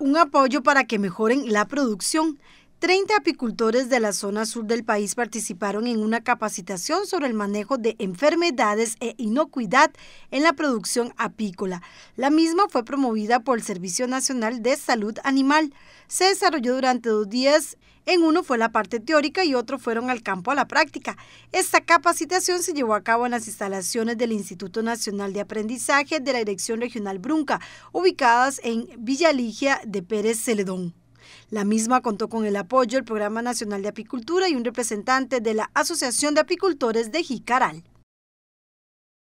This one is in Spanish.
un apoyo para que mejoren la producción 30 apicultores de la zona sur del país participaron en una capacitación sobre el manejo de enfermedades e inocuidad en la producción apícola. La misma fue promovida por el Servicio Nacional de Salud Animal. Se desarrolló durante dos días. En uno fue la parte teórica y otro fueron al campo a la práctica. Esta capacitación se llevó a cabo en las instalaciones del Instituto Nacional de Aprendizaje de la Dirección Regional Brunca, ubicadas en Villa Ligia de Pérez Celedón. La misma contó con el apoyo del Programa Nacional de Apicultura y un representante de la Asociación de Apicultores de Jicaral.